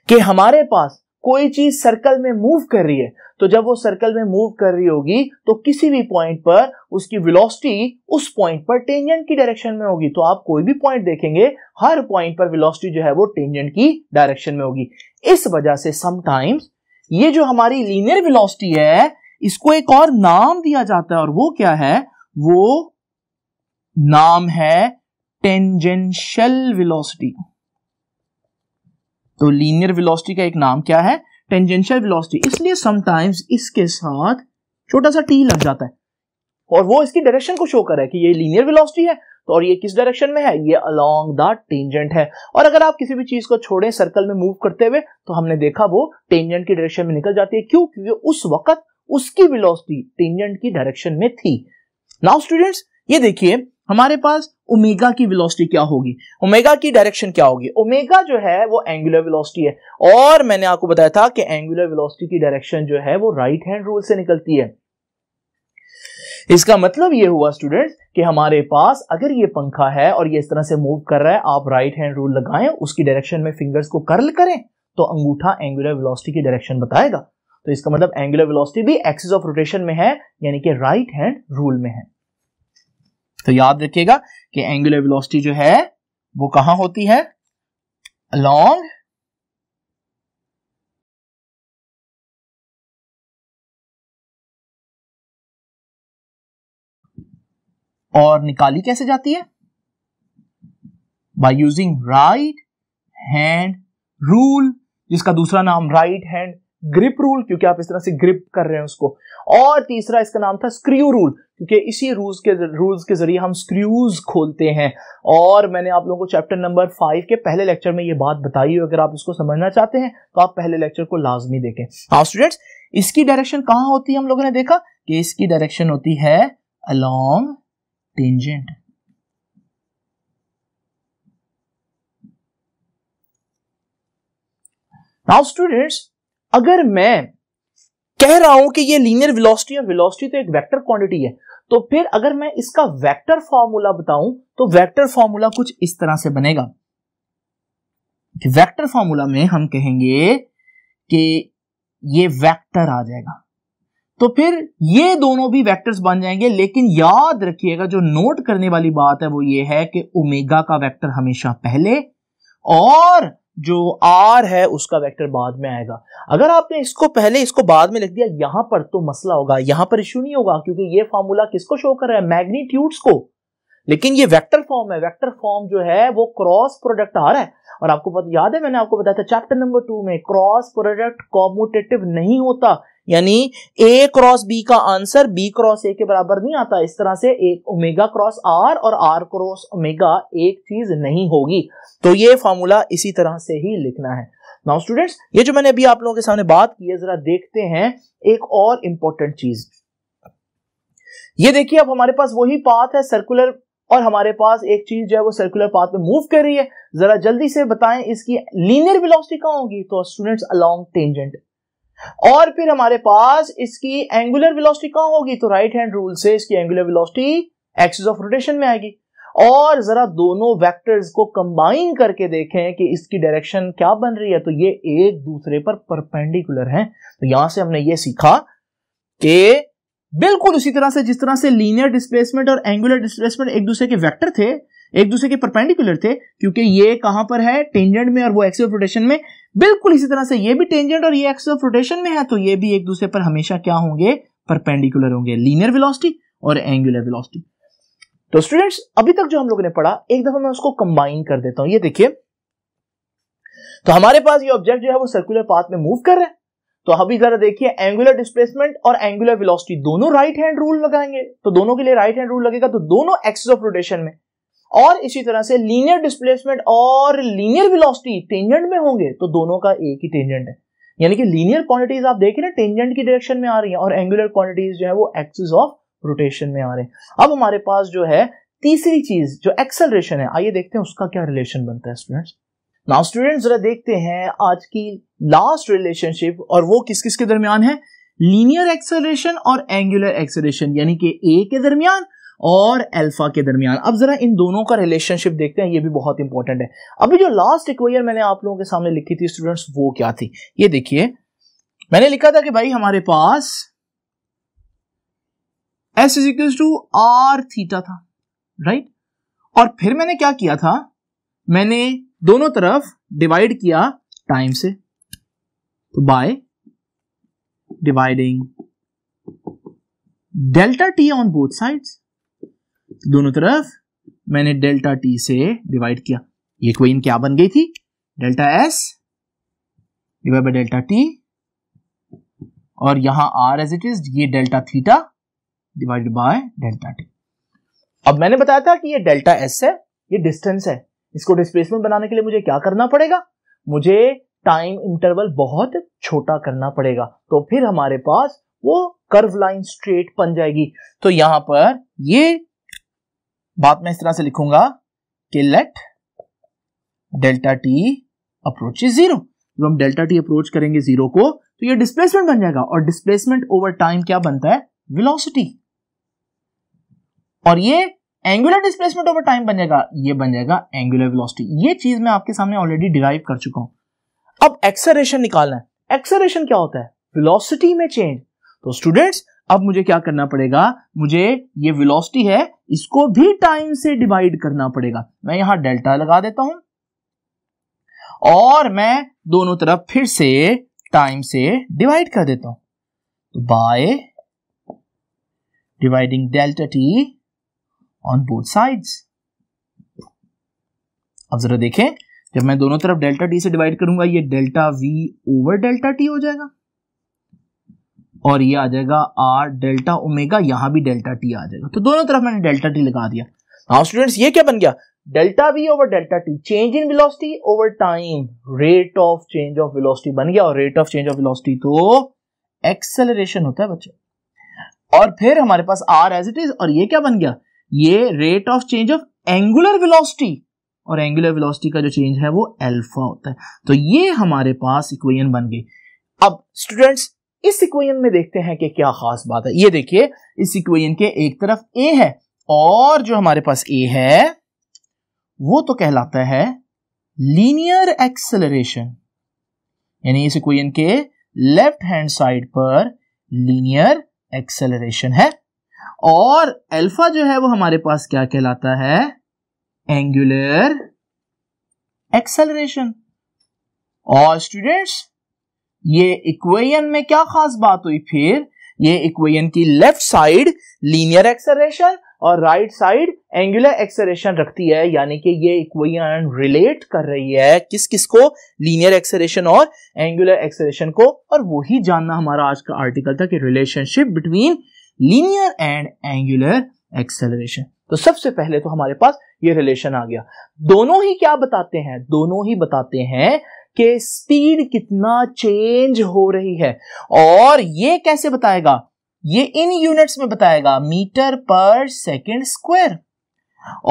कि हमारे पास कोई चीज सर्कल में मूव कर रही है तो जब वो सर्कल में मूव कर रही होगी तो किसी भी पॉइंट पर उसकी वेलोसिटी उस पॉइंट पर टेंजेंट की डायरेक्शन में होगी तो आप कोई भी पॉइंट देखेंगे हर पॉइंट पर वेलोसिटी जो है वो टेंजेंट की डायरेक्शन में होगी इस वजह से समटाइम्स ये जो हमारी लीनियर विलोसिटी है इसको एक और नाम दिया जाता है और वो क्या है वो नाम है टेंजेंशियल विलोसिटी तो लीनियर विलोसिटी का एक नाम क्या है टेंजेंशियल विलोसिटी इसलिए समटाइम्स इसके साथ छोटा सा टी लग जाता है और वो इसकी डायरेक्शन को शो कर रहा है कि ये लीनियर विलोसिटी है तो और ये किस डायरेक्शन में है ये अलोंग द टेंजेंट है और अगर आप किसी भी चीज को छोड़े सर्कल में मूव करते हुए तो हमने देखा वो टेंजेंट की डायरेक्शन में निकल जाती है क्यों क्योंकि उस वक्त उसकी विलोसिटी टेंजेंट की डायरेक्शन में थी नाउ स्टूडेंट्स ये देखिए हमारे पास ओमेगा की वेलोसिटी क्या होगी ओमेगा की डायरेक्शन क्या होगी ओमेगा जो है वो एंगुलर वेलोसिटी है और मैंने आपको बताया था कि एंगुलर वेलोसिटी की डायरेक्शन जो है वो राइट हैंड रूल से निकलती है इसका मतलब ये हुआ स्टूडेंट्स कि हमारे पास अगर ये पंखा है और ये इस तरह से मूव कर रहा है आप राइट हैंड रूल लगाए उसकी डायरेक्शन में फिंगर्स को कर्ल करें तो अंगूठा एंगुलर वेलोसिटी की डायरेक्शन बताएगा तो इसका मतलब एंगुलर वेलोसिटी भी एक्सिस ऑफ रोटेशन में है यानी कि राइट हैंड रूल में है तो याद रखिएगा कि एंगुलर वेलोसिटी जो है वो कहां होती है अलोंग और निकाली कैसे जाती है by using right hand rule जिसका दूसरा नाम राइट हैंड ग्रिप रूल क्योंकि आप इस तरह से ग्रिप कर रहे हैं उसको और तीसरा इसका नाम था स्क्रू रूल क्योंकि इसी रूल्स के रूल्स के जरिए हम स्क्रूज खोलते हैं और मैंने आप लोगों को चैप्टर नंबर फाइव के पहले लेक्चर में ये बात बताई अगर आप इसको समझना चाहते हैं तो आप पहले लेक्चर को लाजमी देखें हाँ स्टूडेंट्स इसकी डायरेक्शन कहाँ होती है हम लोगों ने देखा कि इसकी डायरेक्शन होती है अलॉन्ग टेंजेंट नाउ स्टूडेंट्स अगर मैं कह रहा हूं कि ये लीनियर विलोसिटी और विलोसिटी तो एक वेक्टर क्वांटिटी है तो फिर अगर मैं इसका वेक्टर फॉर्मूला बताऊं तो वेक्टर फॉर्मूला कुछ इस तरह से बनेगा कि वेक्टर फॉर्मूला में हम कहेंगे कि ये वेक्टर आ जाएगा तो फिर ये दोनों भी वेक्टर्स बन जाएंगे लेकिन याद रखिएगा जो नोट करने वाली बात है वो ये है कि ओमेगा का वेक्टर हमेशा पहले और जो आर है उसका वेक्टर बाद में आएगा अगर आपने इसको पहले इसको बाद में लिख दिया यहां पर तो मसला होगा यहां पर इश्यू नहीं होगा क्योंकि ये फॉर्मूला किसको शो कर रहा है मैग्नीट्यूड्स को लेकिन ये वेक्टर फॉर्म है वेक्टर फॉर्म जो है वो क्रॉस प्रोडक्ट आ रहा है और आपको याद है मैंने आपको बताया था चैप्टर नंबर टू में क्रॉस प्रोडक्ट कॉमोटेटिव नहीं होता यानी ए क्रॉस बी का आंसर बी क्रॉस ए के बराबर नहीं आता इस तरह से एक ओमेगा क्रॉस आर और आर क्रॉस ओमेगा एक चीज नहीं होगी तो ये फॉर्मूला इसी तरह से ही लिखना है नाउ स्टूडेंट्स ये जो मैंने अभी आप लोगों के सामने बात की है जरा देखते हैं एक और इंपॉर्टेंट चीज ये देखिए अब हमारे पास वही पाथ है सर्कुलर और हमारे पास एक चीज जो है वो सर्कुलर पाथ में मूव कर रही है जरा जल्दी से बताएं इसकी लीनियर वेलोसिटी कहाँ होगी तो स्टूडेंट्स अलोंग टेंजेंट और फिर हमारे पास इसकी एंगुलर वेलोसिटी कहां होगी तो राइट हैंड रूल से इसकी angular velocity axis of rotation में आएगी और जरा दोनों वेक्टर्स को कंबाइन करके देखें कि इसकी डायरेक्शन क्या बन रही है तो ये एक दूसरे पर परपेंडिकुलर हैं तो यहां से हमने ये सीखा कि बिल्कुल उसी तरह से जिस तरह से लीनियर डिस्प्लेसमेंट और एंगुलर डिस्प्लेसमेंट एक दूसरे के वेक्टर थे एक दूसरे के परपेंडिकुलर थे क्योंकि ये कहां पर है टेंजेंट में और वो एक्सिस ऑफ रोटेशन में बिल्कुल इसी तरह से ये भी टेंजेंट और ये एक्सिस ऑफ रोटेशन में है तो ये भी एक दूसरे पर हमेशा क्या होंगे परपेंडिकुलर होंगे लीनियर वेलोसिटी और एंगुलर वेलोसिटी तो स्टूडेंट्स अभी तक जो हम लोगों ने पढ़ा एक दफा मैं उसको कंबाइन कर देता हूं ये देखिए तो हमारे पास ये ऑब्जेक्ट जो है वो सर्कुलर पाथ में मूव कर रहा है तो अभी जरा देखिए एंगुलर डिस्प्लेसमेंट और एंगुलर वेलोसिटी दोनों राइट हैंड रूल लगाएंगे तो दोनों के लिए राइट हैंड रूल लगेगा तो दोनों एक्सिस ऑफ रोटेशन में और इसी तरह से लीनियर डिस्प्लेसमेंट और लीनियर विलोसिटी टेंजेंट में होंगे तो दोनों का एक ही टेंजेंट है यानी कि लीनियर क्वांटिटीज आप देखें रहे टेंजेंट की डायरेक्शन में आ रही है और एंगुलर क्वांटिटीज जो है वो एक्सिस ऑफ रोटेशन में आ रहे हैं अब हमारे पास जो है तीसरी चीज जो एक्सेलरेशन है आइए देखते हैं उसका क्या रिलेशन बनता है स्टूडेंट्स नाउ स्टूडेंट्स जरा देखते हैं आज की लास्ट रिलेशनशिप और वो किस किस के दरमियान है लीनियर एक्सेलरेशन और एंगुलर एक्सेलरेशन यानी कि ए के दरमियान और अल्फा के दरमियान अब जरा इन दोनों का रिलेशनशिप देखते हैं ये भी बहुत इंपॉर्टेंट है अभी जो लास्ट इक्वेयर मैंने आप लोगों के सामने लिखी थी स्टूडेंट्स वो क्या थी ये देखिए मैंने लिखा था कि भाई हमारे पास S is equal to R theta था राइट और फिर मैंने क्या किया था मैंने दोनों तरफ डिवाइड किया टाइम से तो by dividing delta T on both sides दोनों तरफ मैंने डेल्टा टी से डिवाइड किया ये क्वीन क्या बन गई थी delta S divide by delta T और यहां आर एज इट इज ये delta theta divide by delta T अब मैंने बताया था कि ये डेल्टा एस है ये डिस्टेंस है इसको डिस्प्लेसमेंट बनाने के लिए मुझे क्या करना पड़ेगा मुझे टाइम इंटरवल बहुत छोटा करना पड़ेगा तो फिर हमारे पास वो कर्व लाइन स्ट्रेट बन जाएगी तो यहां पर ये बात मैं इस तरह से लिखूंगा कि let delta T approach zero जब हम डेल्टा टी अप्रोच करेंगे जीरो को तो ये डिस्प्लेसमेंट बन जाएगा और डिस्प्लेसमेंट ओवर टाइम क्या बनता है वेलोसिटी और ये एंगुलर डिस्प्लेसमेंट ओवर टाइम बन जाएगा ये बन जाएगा एंगुलर वेलोसिटी ये चीज मैं आपके सामने ऑलरेडी डिराइव कर चुका हूं अब एक्सरेशन निकालना है एक्सरेशन क्या होता है वेलोसिटी में चेंज तो स्टूडेंट्स अब मुझे क्या करना पड़ेगा मुझे ये विलोसिटी है इसको भी टाइम से डिवाइड करना पड़ेगा मैं यहां डेल्टा लगा देता हूं और मैं दोनों तरफ फिर से टाइम से डिवाइड कर देता हूं तो by dividing delta T on both sides अब जरा देखें जब मैं दोनों तरफ डेल्टा टी से डिवाइड करूंगा ये delta V over delta T हो जाएगा और ये आ जाएगा आर डेल्टा ओमेगा यहां भी डेल्टा टी आ जाएगा तो दोनों तरफ मैंने डेल्टा टी लगा दिया नाउ स्टूडेंट्स ये क्या बन गया delta V over delta T change in velocity over time rate of change of velocity बन गया और rate of change of velocity तो एक्सेलरेशन होता है बच्चे और फिर हमारे पास आर एज इट इज और ये क्या बन गया ये rate of change of angular velocity और एंगुलर वेलोसिटी का जो चेंज है वो अल्फा होता है तो ये हमारे पास इक्वेशन बन गई अब स्टूडेंट्स इस इक्वेशन में देखते हैं कि क्या खास बात है ये देखिए इस इक्वेशन के एक तरफ ए है और जो हमारे पास ए है वो तो कहलाता है लीनियर एक्सेलरेशन यानी इस इक्वेशन के लेफ्ट हैंड साइड पर लीनियर एक्सेलरेशन है और अल्फा जो है वो हमारे पास क्या कहलाता है एंगुलर एक्सेलरेशन और स्टूडेंट्स ये इक्वेशन में क्या खास बात हुई फिर ये इक्वेशन की लेफ्ट साइड लीनियर एक्सरेशन और राइट साइड एंगुलर एक्सरेशन रखती है यानी कि ये इक्वेशन रिलेट कर रही है किस किस को लीनियर एक्सरेशन और एंगुलर एक्सरेशन को और वही जानना हमारा आज का आर्टिकल था कि relationship between linear and angular acceleration तो सबसे पहले तो हमारे पास ये रिलेशन आ गया दोनों ही क्या बताते हैं दोनों ही बताते हैं कि स्पीड कितना चेंज हो रही है और ये कैसे बताएगा ये इन यूनिट्स में बताएगा मीटर पर सेकेंड स्क्वायर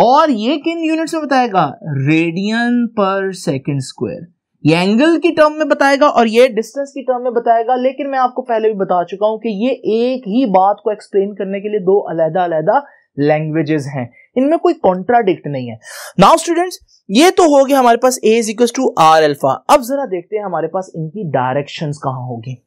और ये किन यूनिट्स में बताएगा रेडियन पर सेकेंड स्क्वायर ये एंगल की टर्म में बताएगा और ये डिस्टेंस की टर्म में बताएगा लेकिन मैं आपको पहले भी बता चुका हूं कि ये एक ही बात को एक्सप्लेन करने के लिए दो अलहदा अलहदा लैंग्वेजेस हैं इनमें कोई कॉन्ट्राडिक्ट नहीं है नाउ स्टूडेंट्स ये तो हो गया हमारे पास A is equal to R alpha अब जरा देखते हैं हमारे पास इनकी डायरेक्शन कहां होगी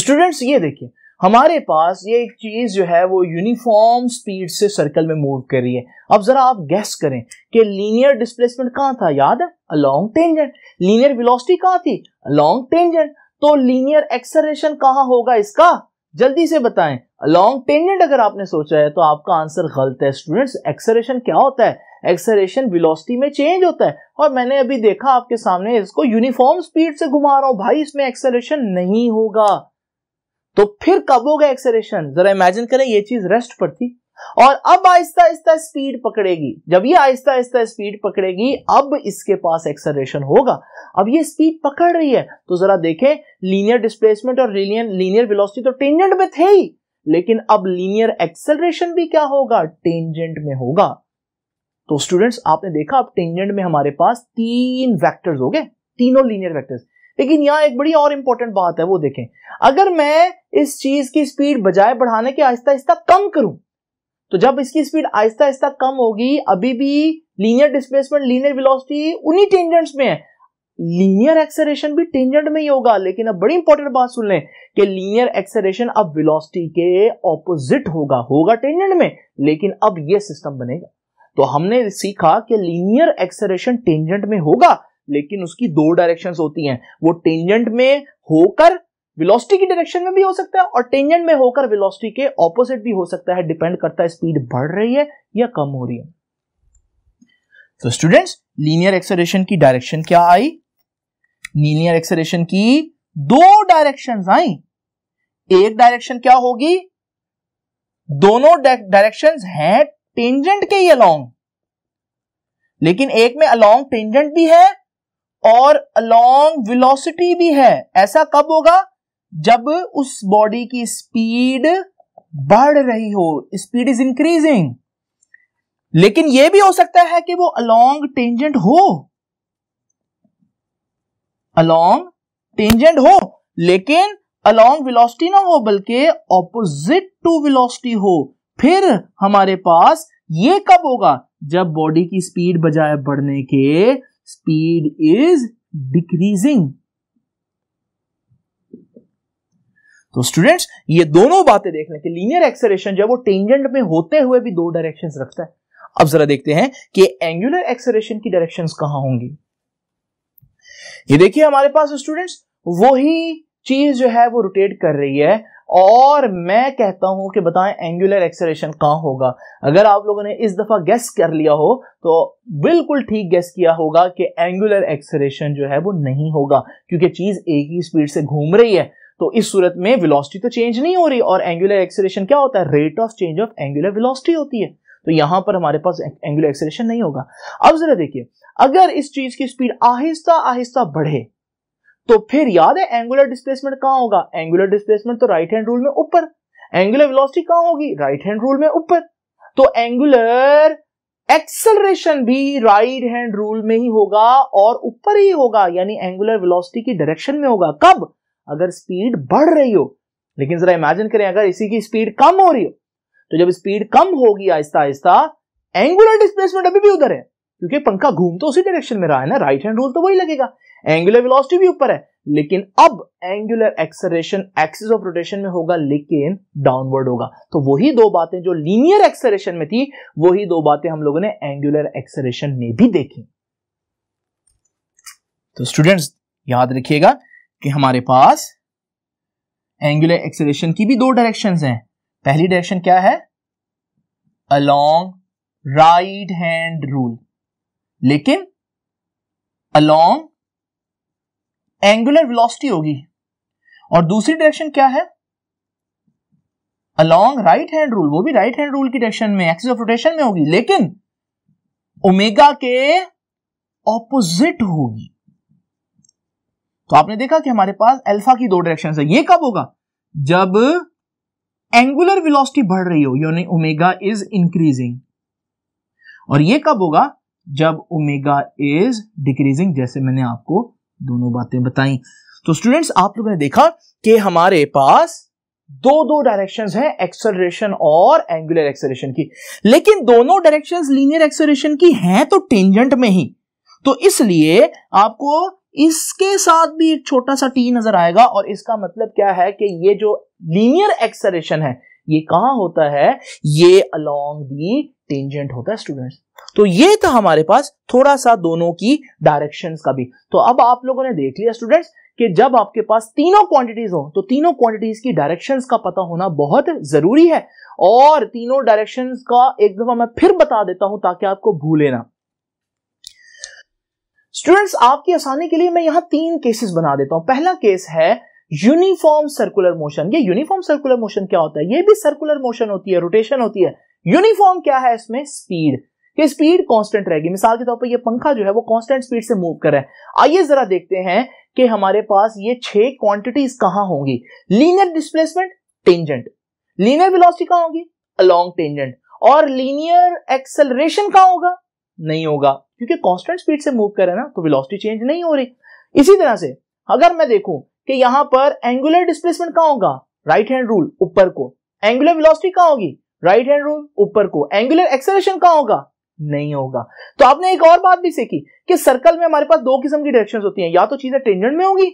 स्टूडेंट्स ये देखिए हमारे पास ये एक चीज जो है वो यूनिफॉर्म स्पीड से सर्कल में मूव कर रही है अब जरा आप गैस करें कि लीनियर डिस्प्लेसमेंट कहां था याद है अलॉन्ग टेंजेंट लीनियर विलोसिटी कहां थी अलॉन्ग टेंजेंट तो लीनियर एक्सरेशन कहां होगा इसका जल्दी से बताएं लॉन्ग टेंजेंट अगर आपने सोचा है तो आपका आंसर गलत है स्टूडेंट्स एक्सरेशन क्या होता है एक्सरेशन वेलोसिटी में चेंज होता है और मैंने अभी देखा आपके सामने इसको यूनिफॉर्म स्पीड से घुमा रहा हूं भाई इसमें एक्सरेशन नहीं होगा तो फिर कब होगा एक्सरेशन जरा इमेजिन करें ये चीज रेस्ट पर थी और अब आहिस्ता आहिस्ता स्पीड पकड़ेगी जब ये आहिस्ता आहिस्ता स्पीड पकड़ेगी अब इसके पास एक्सलेशन होगा अब ये स्पीड पकड़ रही है तो जरा देखें लीनियर डिस्प्लेसमेंट और लीनियर वेलोसिटी तो टेंजेंट में थे ही लेकिन अब लीनियर एक्सलरेशन भी क्या होगा टेंजेंट में होगा तो स्टूडेंट्स आपने देखा अब टेंजेंट में हमारे पास तीन वैक्टर्स हो गए तीनों लीनियर वैक्टर्स लेकिन यहां एक बड़ी और इंपॉर्टेंट बात है वो देखें अगर मैं इस चीज की स्पीड बजाय बढ़ाने के आहिस्ता आहिस्ता कम करूं तो जब इसकी स्पीड आहिस्ता आहिस्ता कम होगी अभी भी लीनियर डिस्प्लेसमेंट लीनियर विलोसिटी उन्हीं टेंजेंट्स में है लीनियर एक्सरेशन भी टेंजेंट में ही होगा लेकिन अब बड़ी इंपॉर्टेंट बात सुन लें कि लीनियर एक्सरेशन अब विलोसिटी के ऑपोजिट होगा होगा टेंजेंट में लेकिन अब यह सिस्टम बनेगा तो हमने सीखा कि लीनियर एक्सरेशन टेंजेंट में होगा लेकिन उसकी दो डायरेक्शंस होती हैं वो टेंजेंट में होकर वेलोसिटी की डायरेक्शन में भी हो सकता है और टेंजेंट में होकर वेलोसिटी के ऑपोजिट भी हो सकता है डिपेंड करता है स्पीड बढ़ रही है या कम हो रही है तो स्टूडेंट्स लीनियर एक्सलेशन की डायरेक्शन क्या आई लीनियर एक्सलेशन की दो डायरेक्शंस आई एक डायरेक्शन क्या होगी दोनों डायरेक्शंस हैं टेंजेंट के ही अलोंग लेकिन एक में अलोंग टेंजेंट भी है और अलोंग वेलोसिटी भी है ऐसा कब होगा जब उस बॉडी की स्पीड बढ़ रही हो स्पीड इज इंक्रीजिंग लेकिन यह भी हो सकता है कि वो अलोंग टेंजेंट हो अलोंग टेंजेंट हो लेकिन अलोंग वेलोसिटी ना हो बल्कि ऑपोजिट टू वेलोसिटी हो फिर हमारे पास ये कब होगा जब बॉडी की स्पीड बजाय बढ़ने के स्पीड इज डिक्रीजिंग तो स्टूडेंट्स ये दोनों बातें देख लें कि लीनियर एक्सरेशन जो है वो टेंजेंट में होते हुए भी दो डायरेक्शंस रखता है अब जरा देखते हैं कि एंगुलर एक्सरेशन की डायरेक्शंस कहां होंगी ये देखिए हमारे पास स्टूडेंट्स वही चीज जो है वो रोटेट कर रही है और मैं कहता हूं कि बताएं एंगुलर एक्सरेशन कहां होगा अगर आप लोगों ने इस दफा गैस कर लिया हो तो बिल्कुल ठीक गैस किया होगा कि एंगुलर एक्सरेशन जो है वो नहीं होगा क्योंकि चीज एक ही स्पीड से घूम रही है तो इस सूरत में विलोसिटी तो चेंज नहीं हो रही और एंगुलर एक्सेलेशन क्या होता है rate of change of angular velocity होती है तो यहां पर हमारे पास एंगुलर एक्सेलेशन नहीं होगा अब जरा देखिए अगर इस चीज की स्पीड आहिस्ता आहिस्ता बढ़े तो फिर याद है एंगुलर डिस्प्लेसमेंट कहां होगा एंगुलर डिस्प्लेसमेंट तो राइट हैंड रूल में ऊपर एंगुलर विलोसिटी कहां होगी राइट हैंड रूल में ऊपर तो एंगुलर एक्सेलरेशन भी राइट हैंड रूल में ही होगा और ऊपर ही होगा यानी एंगुलर वेलोसिटी की डायरेक्शन में होगा कब अगर स्पीड बढ़ रही हो लेकिन जरा इमेजिन करें अगर इसी की स्पीड कम हो रही हो तो जब स्पीड कम होगी आहिस्ता आहिस्ता एंगुलर डिस्प्लेसमेंट अभी भी उधर है क्योंकि पंखा घूम तो उसी डायरेक्शन में रहा है ना राइट हैंड रूल तो वही लगेगा एंगुलर वेलोसिटी भी ऊपर है लेकिन अब angular acceleration axis of rotation में होगा लेकिन डाउनवर्ड होगा तो वही दो बातें जो लीनियर एक्सरेशन में थी वही दो बातें हम लोगों ने एंगुलर एक्सरेशन में भी देखी तो स्टूडेंट्स याद रखिएगा कि हमारे पास एंगुलर एक्सेलेशन की भी दो डायरेक्शन हैं पहली डायरेक्शन क्या है अलोंग राइट हैंड रूल लेकिन अलोंग एंगुलर वेलोसिटी होगी और दूसरी डायरेक्शन क्या है अलोंग राइट हैंड रूल वो भी राइट हैंड रूल की डायरेक्शन में एक्सिस ऑफ रोटेशन में होगी लेकिन ओमेगा के ऑपोजिट होगी तो आपने देखा कि हमारे पास अल्फा की दो डायरेक्शन है ये कब होगा जब एंगुलर वेलोसिटी बढ़ रही हो यानी ओमेगा इज इंक्रीजिंग और ये कब होगा जब ओमेगा इज डिक्रीजिंग जैसे मैंने आपको दोनों बातें बताई तो स्टूडेंट्स आप लोगों ने देखा कि हमारे पास दो दो डायरेक्शंस हैं एक्सेलरेशन और एंगुलर एक्सेलरेशन की लेकिन दोनों डायरेक्शंस लीनियर एक्सेलरेशन की हैं तो टेंजेंट में ही तो इसलिए आपको इसके साथ भी एक छोटा सा टी नजर आएगा और इसका मतलब क्या है कि ये जो लीनियर एक्सरेशन है ये कहां होता है ये अलोंग दी टेंजेंट होता है स्टूडेंट्स तो ये था हमारे पास थोड़ा सा दोनों की डायरेक्शन का भी तो अब आप लोगों ने देख लिया स्टूडेंट्स कि जब आपके पास तीनों क्वांटिटीज हो तो तीनों क्वांटिटीज की डायरेक्शंस का पता होना बहुत जरूरी है और तीनों डायरेक्शंस का एक दफा मैं फिर बता देता हूं ताकि आपको भूले ना स्टूडेंट्स आपकी आसानी के लिए मैं यहां तीन केसेस बना देता हूं पहला केस है यूनिफॉर्म सर्कुलर मोशन ये यूनिफॉर्म सर्कुलर मोशन क्या होता है ये भी सर्कुलर मोशन होती है रोटेशन होती है यूनिफॉर्म क्या है इसमें स्पीड कि स्पीड कांस्टेंट रहेगी मिसाल के तौर पर ये पंखा जो है वो कांस्टेंट स्पीड से मूव कर रहा है आइए जरा देखते हैं कि हमारे पास ये छह क्वांटिटीज कहां होंगी linear displacement tangent linear velocity कहां होगी अलोंग टेंजेंट और लीनियर एक्सेलरेशन कहां होगा नहीं होगा क्योंकि कॉन्स्टेंट स्पीड से मूव करें ना तो विलोसिटी चेंज नहीं हो रही इसी तरह से अगर मैं देखूं कि यहां पर एंगुलर डिस्प्लेसमेंट कहा होगा राइट हैंड रूल ऊपर को एंगुलर विलोसिटी कहा होगी राइट हैंड रूल ऊपर को एंगुलर एक्सेलेशन कहा होगा नहीं होगा तो आपने एक और बात भी सीखी कि सर्कल में हमारे पास दो किस्म की डायरेक्शंस होती हैं या तो चीजें टेंजेंट में होंगी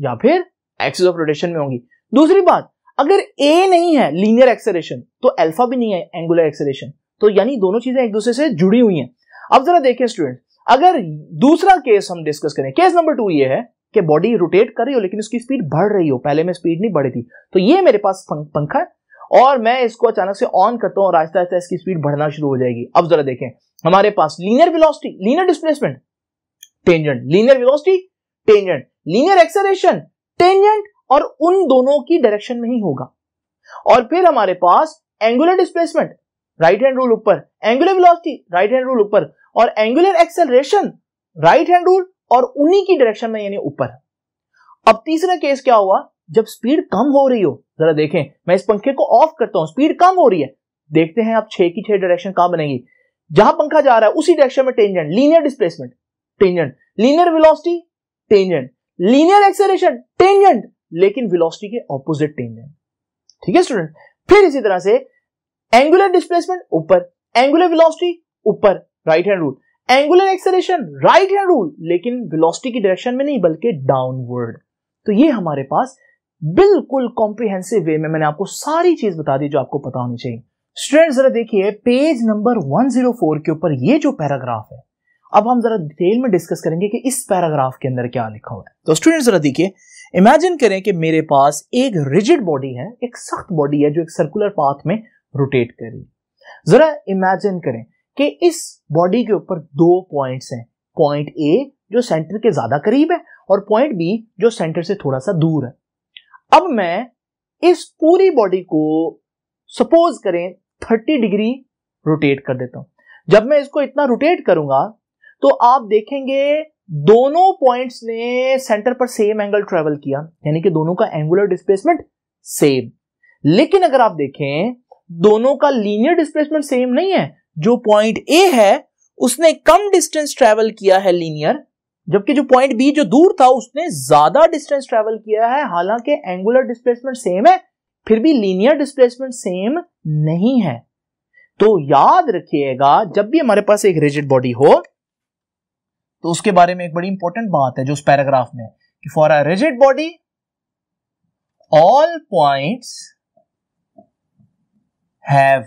या फिर एक्सिस ऑफ रोटेशन में होंगी दूसरी बात अगर ए नहीं है लीनियर एक्सेलेशन तो अल्फा भी नहीं है एंगुलर एक्सेलेशन तो यानी दोनों चीजें एक दूसरे से जुड़ी हुई हैं अब जरा देखिए स्टूडेंट अगर दूसरा केस हम डिस्कस करें केस नंबर टू ये है कि बॉडी रोटेट कर रही हो लेकिन उसकी स्पीड बढ़ रही हो पहले में स्पीड नहीं बढ़ी थी तो ये मेरे पास पंखा है और मैं इसको अचानक से ऑन करता हूं और आहिस्ता आहिस्ता इसकी स्पीड बढ़ना शुरू हो जाएगी अब जरा देखें हमारे पास linear velocity linear displacement tangent linear velocity tangent linear acceleration tangent और उन दोनों की डायरेक्शन में ही होगा और फिर हमारे पास angular displacement right hand rule ऊपर angular velocity right hand rule ऊपर और angular acceleration right hand rule और उन्हीं की डायरेक्शन में यानी ऊपर अब तीसरा केस क्या हुआ जब स्पीड कम हो रही हो जरा देखें मैं इस पंखे को ऑफ करता हूं स्पीड कम हो रही है देखते हैं आप छह की छह डायरेक्शन कहां बनेगी जहां पंखा जा रहा है उसी डायरेक्शन में tangent linear displacement tangent linear velocity tangent linear acceleration tangent लेकिन वेलोसिटी के ऑपोजिट टेंजेंट ठीक है स्टूडेंट फिर इसी तरह से एंगुलर डिस्प्लेसमेंट ऊपर एंगुलर वेलोसिटी ऊपर right hand rule angular acceleration right hand rule लेकिन वेलोसिटी की डायरेक्शन में नहीं बल्कि डाउनवर्ड तो ये हमारे पास बिल्कुल कॉम्प्रिहेंसिव वे में मैंने आपको सारी चीज बता दी जो आपको पता होनी चाहिए स्टूडेंट जरा देखिए पेज नंबर 104 के ऊपर ये जो पैराग्राफ है अब हम जरा डिटेल में डिस्कस करेंगे कि इस पैराग्राफ के अंदर क्या लिखा हुआ है तो स्टूडेंट जरा देखिए इमेजिन करें कि मेरे पास एक रिजिड बॉडी है एक सख्त बॉडी है जो एक सर्कुलर पाथ में रोटेट करी जरा इमेजिन करें कि इस बॉडी के ऊपर दो पॉइंट्स हैं पॉइंट ए जो सेंटर के ज्यादा करीब है और पॉइंट बी जो सेंटर से थोड़ा सा दूर है अब मैं इस पूरी बॉडी को सपोज करें 30 डिग्री रोटेट कर देता हूं जब मैं इसको इतना रोटेट करूंगा तो आप देखेंगे दोनों पॉइंट्स ने सेंटर पर सेम एंगल ट्रेवल किया यानी कि दोनों का एंगुलर डिस्प्लेसमेंट सेम लेकिन अगर आप देखें दोनों का लीनियर डिस्प्लेसमेंट सेम नहीं है जो पॉइंट ए है उसने कम डिस्टेंस ट्रेवल किया है लीनियर जबकि जो पॉइंट बी जो दूर था उसने ज्यादा डिस्टेंस ट्रेवल किया है हालांकि एंगुलर डिस्प्लेसमेंट सेम है फिर भी लीनियर डिस्प्लेसमेंट सेम नहीं है तो याद रखिएगा जब भी हमारे पास एक रिजिड बॉडी हो तो उसके बारे में एक बड़ी इंपॉर्टेंट बात है जो उस पैराग्राफ में कि for a rigid body all points have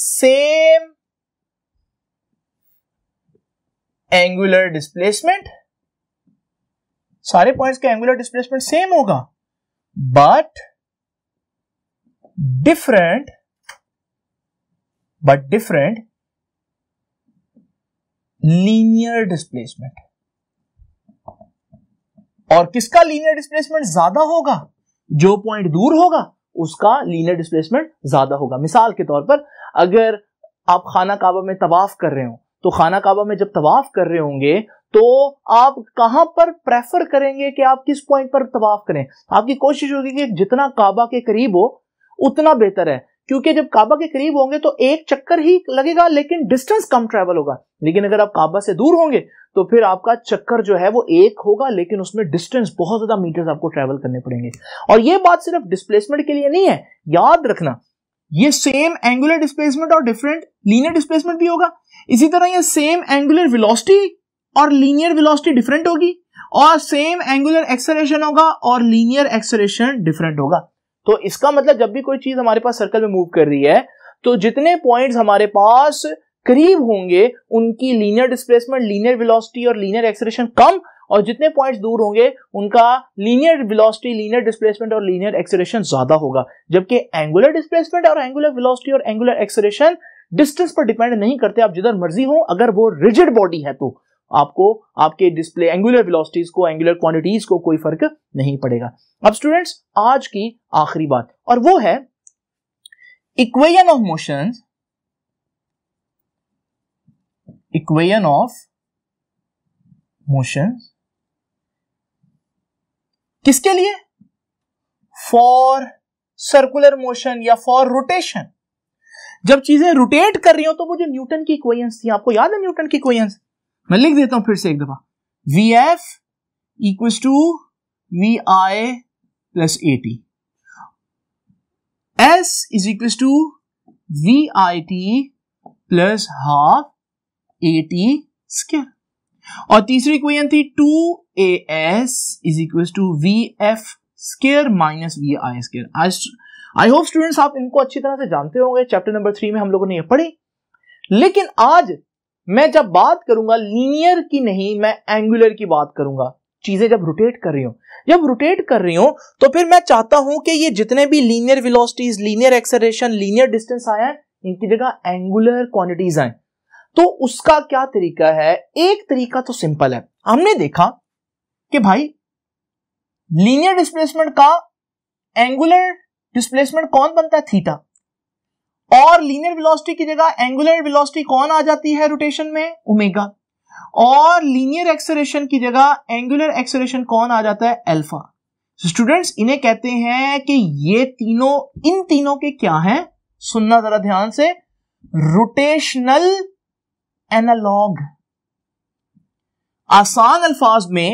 same angular displacement सारे पॉइंट्स का एंगुलर डिस्प्लेसमेंट सेम होगा but different but different linear displacement और किसका लीनियर डिस्प्लेसमेंट ज्यादा होगा जो पॉइंट दूर होगा उसका लीनियर डिस्प्लेसमेंट ज्यादा होगा मिसाल के तौर पर अगर आप खाना काबा में तवाफ कर रहे हो तो खाना काबा में जब तवाफ कर रहे होंगे तो आप कहां पर प्रेफर करेंगे कि आप किस पॉइंट पर तवाफ करें आपकी कोशिश होगी कि जितना काबा के करीब हो उतना बेहतर है क्योंकि जब काबा के करीब होंगे तो एक चक्कर ही लगेगा लेकिन डिस्टेंस कम ट्रेवल होगा लेकिन अगर आप काबा से दूर होंगे तो फिर आपका चक्कर जो है वो एक होगा लेकिन उसमें डिस्टेंस बहुत ज्यादा मीटर्स आपको ट्रेवल करने पड़ेंगे और ये बात सिर्फ डिस्प्लेसमेंट के लिए नहीं है याद रखना ये सेम एंगुलर डिस्प्लेसमेंट और डिफरेंट लीनियर डिस्प्लेसमेंट भी होगा इसी तरह ये सेम एंगुलर विलोसिटी और लीनियर विलोसिटी डिफरेंट होगी और सेम एंगुलर एक्सलेशन होगा और लीनियर एक्सलेशन डिफरेंट होगा तो इसका मतलब जब भी कोई चीज हमारे पास सर्कल में मूव कर रही है तो जितने पॉइंट्स हमारे पास करीब होंगे उनकी लीनियर डिस्प्लेसमेंट लीनियर विलोसिटी और लीनियर एक्सलेशन कम और जितने पॉइंट्स दूर होंगे उनका लीनियर वेलोसिटी लीनियर डिस्प्लेसमेंट और लीनियर एक्सरेशन ज्यादा होगा जबकि एंगुलर डिस्प्लेसमेंट और एंगुलर वेलोसिटी और एंगुलर एक्सरेशन डिस्टेंस पर डिपेंड नहीं करते आप जिधर मर्जी हो अगर वो रिजिड बॉडी है तो आपको आपके डिस्प्ले एंगुलर वेलोसिटीज को एंगुलर क्वांटिटीज को कोई फर्क नहीं पड़ेगा अब स्टूडेंट्स आज की आखिरी बात और वो है equation of motion equation of motion किसके लिए फॉर सर्कुलर मोशन या फॉर रोटेशन जब चीजें रोटेट कर रही हो तो वो जो न्यूटन की इक्वेशंस थी आपको याद है न्यूटन की इक्वेशंस मैं लिख देता हूं फिर से एक दफा V F equal to V I plus A T S is equal to V I T plus half A T square और तीसरी इक्वेशन थी two A S is equal to V F square minus V I square आज I hope students आप इनको अच्छी तरह से जानते होंगे चैप्टर नंबर थ्री में हम लोगों ने यह पढ़ी लेकिन आज मैं जब बात करूंगा लीनियर की नहीं मैं एंगुलर की बात करूंगा चीजें जब रोटेट कर रही हूं जब रोटेट कर रही हूं तो फिर मैं चाहता हूं कि ये जितने भी linear velocities linear acceleration linear distance आया है इनकी जगह एंगुलर क्वांटिटीज आए तो उसका क्या तरीका है एक तरीका तो सिंपल है हमने देखा कि भाई लीनियर डिस्प्लेसमेंट का एंगुलर डिस्प्लेसमेंट कौन बनता है थीटा और लीनियर वेलोसिटी की जगह एंगुलर वेलोसिटी कौन आ जाती है रोटेशन में ओमेगा और लीनियर एक्सरेशन की जगह एंगुलर एक्सरेशन कौन आ जाता है अल्फा स्टूडेंट्स इन्हें कहते हैं कि ये तीनों इन तीनों के क्या हैं सुनना जरा ध्यान से रोटेशनल एनालॉग आसान अल्फाज में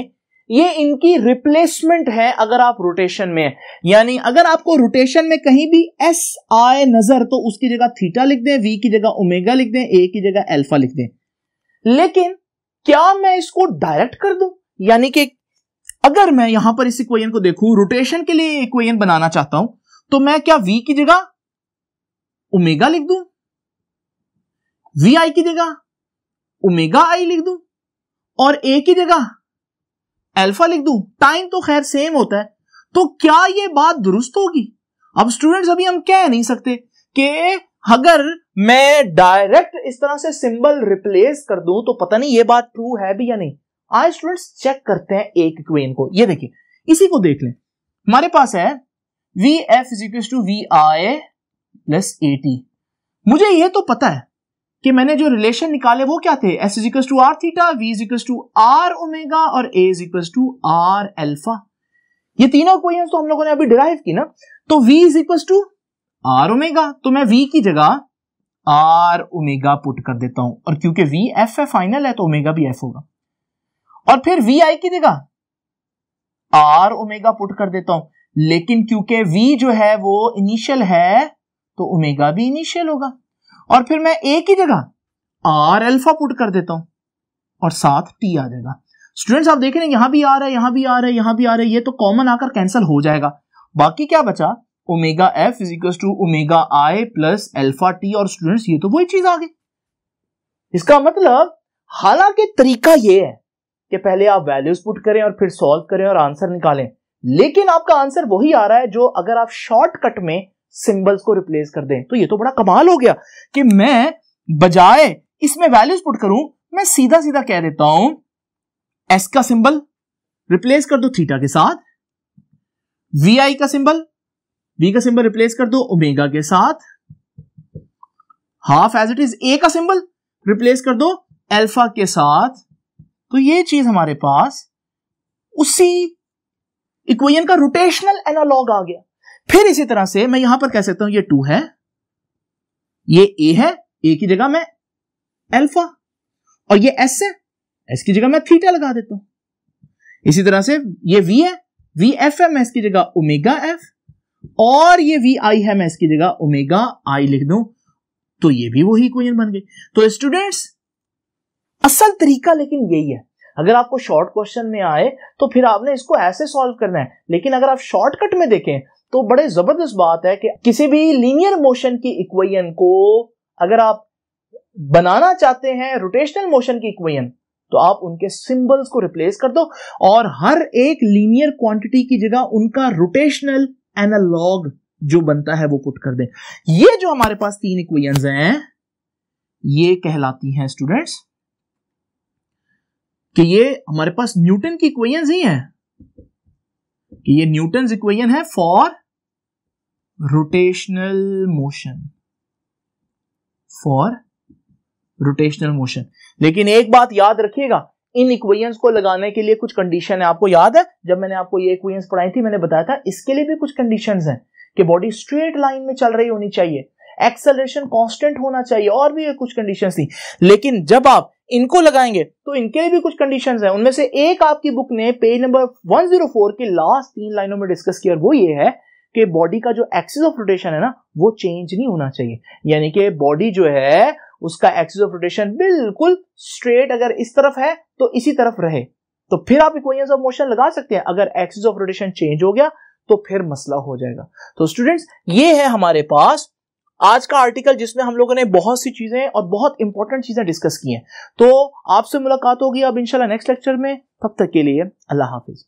ये इनकी रिप्लेसमेंट है अगर आप रोटेशन में यानी अगर आपको रोटेशन में कहीं भी एस आए नजर तो उसकी जगह थीटा लिख दें वी की जगह ओमेगा लिख दें ए की जगह एल्फा लिख दें लेकिन क्या मैं इसको डायरेक्ट कर दूं यानी कि अगर मैं यहां पर इस इक्वेशन को देखूं रोटेशन के लिए इक्वेशन बनाना चाहता हूं तो मैं क्या वी की जगह ओमेगा लिख दूं वी आई की जगह ओमेगा आई लिख दूं और ए की जगह अल्फा लिख दूं टाइम तो खैर सेम होता है तो क्या यह बात दुरुस्त होगी अब स्टूडेंट्स अभी हम कह नहीं सकते कि अगर मैं डायरेक्ट इस तरह से सिंबल रिप्लेस कर दूं तो पता नहीं ये बात ट्रू है भी या नहीं आज स्टूडेंट्स चेक करते हैं एक क्वेन को ये देखिए इसी को देख लें हमारे पास है V F is equal to V I plus A T मुझे ये तो पता है कि मैंने जो रिलेशन निकाले वो क्या थे S is to R theta V is to R omega और A is to R alpha ये तीनों क्वेश्चन तो हम लोगों ने अभी डिराइव की ना तो V is equal to R omega तो मैं वी की जगह आर ओमेगा पुट कर देता हूं और क्योंकि वी एफ है फाइनल है तो ओमेगा भी एफ होगा और फिर वी आई की जगह आर ओमेगा पुट कर देता हूं लेकिन क्योंकि वी जो है वो इनिशियल है तो ओमेगा भी इनिशियल होगा और फिर मैं ए की जगह आर एल्फा पुट कर देता हूं और साथ टी आ जाएगा स्टूडेंट्स आप देख रहे हैं यहां भी आ रहा है यहां भी आ रहा है यहां भी आ रहा है ये तो कॉमन आकर कैंसिल हो जाएगा बाकी क्या बचा omega F is equal to omega I plus alpha T और स्टूडेंट्स ये तो वही चीज आ गई इसका मतलब हालांकि तरीका ये है कि पहले आप वैल्यूज पुट करें और फिर सॉल्व करें और आंसर निकालें लेकिन आपका आंसर वही आ रहा है जो अगर आप शॉर्टकट में सिंबल्स को रिप्लेस कर दें तो ये तो बड़ा कमाल हो गया कि मैं बजाय इसमें वैल्यूज पुट करूं मैं सीधा सीधा कह देता हूं एस का सिंबल रिप्लेस कर दो थीटा के साथ वी आई का सिंबल वी का सिंबल रिप्लेस कर दो ओमेगा के साथ half as it is A का सिंबल रिप्लेस कर दो एल्फा के साथ तो ये चीज हमारे पास उसी इक्वेशन का रोटेशनल एनालॉग आ गया फिर इसी तरह से मैं यहां पर कह सकता हूं ये टू है ये ए है ए की जगह मैं एल्फा और ये एस है एस की जगह मैं थीटा लगा देता हूं इसी तरह से ये वी है वी एफ है मैं इसकी जगह ओमेगा एफ और ये वी आई है मैं इसकी जगह ओमेगा आई लिख दूं तो ये भी वही इक्वेशन बन गई तो स्टूडेंट्स असल तरीका लेकिन यही है अगर आपको शॉर्ट क्वेश्चन में आए तो फिर आपने इसको ऐसे सॉल्व करना है लेकिन अगर आप शॉर्टकट में देखें तो बड़े जबरदस्त बात है कि किसी भी लीनियर मोशन की इक्वेशन को अगर आप बनाना चाहते हैं रोटेशनल मोशन की इक्वेशन तो आप उनके सिंबल्स को रिप्लेस कर दो और हर एक लीनियर क्वांटिटी की जगह उनका रोटेशनल एनालॉग जो बनता है वो पुट कर दें ये जो हमारे पास तीन इक्वेशंस हैं ये कहलाती हैं स्टूडेंट्स कि ये हमारे पास न्यूटन की इक्वेशंस ही हैं कि ये न्यूटन इक्वेशन है for rotational motion for rotational motion लेकिन एक बात याद रखिएगा इन इक्वेशंस को लगाने के लिए कुछ कंडीशन है आपको याद है जब मैंने आपको ये इक्वेशंस पढ़ाई थी मैंने बताया था इसके लिए भी कुछ कंडीशंस हैं कि बॉडी स्ट्रेट लाइन में चल रही होनी चाहिए एक्सेलरेशन कांस्टेंट होना चाहिए और भी कुछ कंडीशंस थी लेकिन जब आप इनको लगाएंगे तो इनके लिए भी कुछ कंडीशन है उनमें से एक आपकी बुक ने पेज नंबर 104 के लास्ट तीन लाइनों में डिस्कस किया वो ये है कि बॉडी का जो एक्सिस ऑफ रोटेशन है ना वो चेंज नहीं होना चाहिए यानी कि बॉडी जो है उसका एक्सिस ऑफ रोटेशन बिल्कुल स्ट्रेट अगर इस तरफ है तो इसी तरफ रहे तो फिर आप इक्वेशंस ऑफ मोशन लगा सकते हैं अगर एक्सिस ऑफ रोटेशन चेंज हो गया तो फिर मसला हो जाएगा तो स्टूडेंट्स ये है हमारे पास आज का आर्टिकल जिसमें हम लोगों ने बहुत सी चीजें और बहुत इंपॉर्टेंट चीजें डिस्कस की हैं तो आपसे मुलाकात होगी अब इंशाल्लाह नेक्स्ट लेक्चर में तब तक के लिए अल्लाह हाफिज़